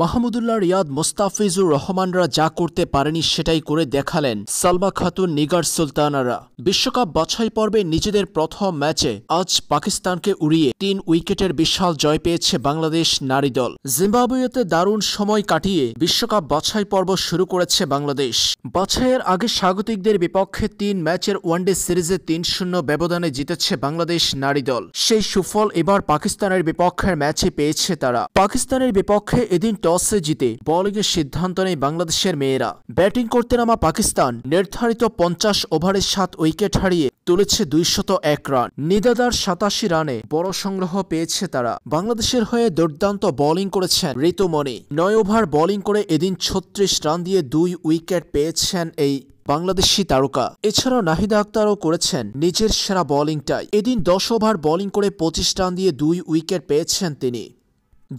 মাহমুদুল্লাহ রিয়াদ মোস্তাফিজুর রহমানরা যা করতে পারেনি সেটাই করে দেখালেন সালমা খাতুন নিগার সুলতানারা বিশ্বকাপ বাছাই পর্বে নিজেদের প্রথম ম্যাচে আজ পাকিস্তানকে উড়িয়ে তিন উইকেটের বিশাল জয় পেয়েছে বাংলাদেশ নারী দল জিম্বাবুয়েতে দারুণ সময় কাটিয়ে বিশ্বকাপ বাছাই পর্ব শুরু করেছে বাংলাদেশ বাছাইয়ের আগে স্বাগতিকদের বিপক্ষে তিন ম্যাচের ওয়ানডে সিরিজে তিন শূন্য ব্যবধানে জিতেছে বাংলাদেশ নারী দল সেই সুফল এবার পাকিস্তানের বিপক্ষের ম্যাচে পেয়েছে তারা পাকিস্তানের বিপক্ষে এদিন টসে জিতে বোলিংয়ের সিদ্ধান্ত নেয় বাংলাদেশের মেয়েরা ব্যাটিং করতে নামা পাকিস্তান নির্ধারিত পঞ্চাশ ওভারে সাত উইকেট হারিয়ে তুলেছে দুইশত এক রান নিদাদার সাতাশি রানে বড় সংগ্রহ পেয়েছে তারা বাংলাদেশের হয়ে দুর্দান্ত বোলিং করেছেন ঋতুমণি নয় ওভার বোলিং করে এদিন ছত্রিশ রান দিয়ে দুই উইকেট পেয়েছেন এই বাংলাদেশি তারকা এছাড়াও নাহিদা আক্তারও করেছেন নিজের সেরা বোলিংটাই এদিন দশ ওভার বোলিং করে পঁচিশ রান দিয়ে দুই উইকেট পেয়েছেন তিনি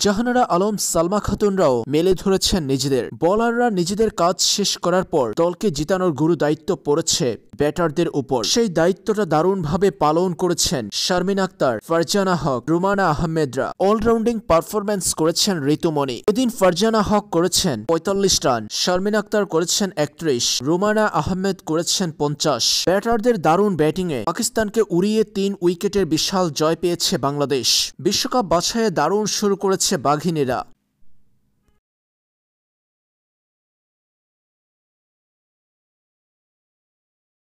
জাহানারা আলম সালমা খাতুনরাও মেলে ধরেছেন নিজেদের বলাররা নিজেদের কাজ শেষ করার পর দলকে জিতানোর গুরু দায়িত্ব পড়েছে ব্যাটারদের উপর সেই দায়িত্বটা দারুণভাবে পালন করেছেন শারমিন আক্তার ফারজানা হক রুমানা আহমেদরা অলরাউন্ডিং পারফরমেন্স করেছেন ঋতুমণি এদিন ফারজানা হক করেছেন পঁয়তাল্লিশ রান শারমিন আক্তার করেছেন একত্রিশ রুমানা আহমেদ করেছেন পঞ্চাশ ব্যাটারদের দারুণ ব্যাটিংয়ে পাকিস্তানকে উড়িয়ে তিন উইকেটের বিশাল জয় পেয়েছে বাংলাদেশ বিশ্বকাপ বাছাইয়ে দারুণ শুরু করেছে হচ্ছে বাঘিনীরা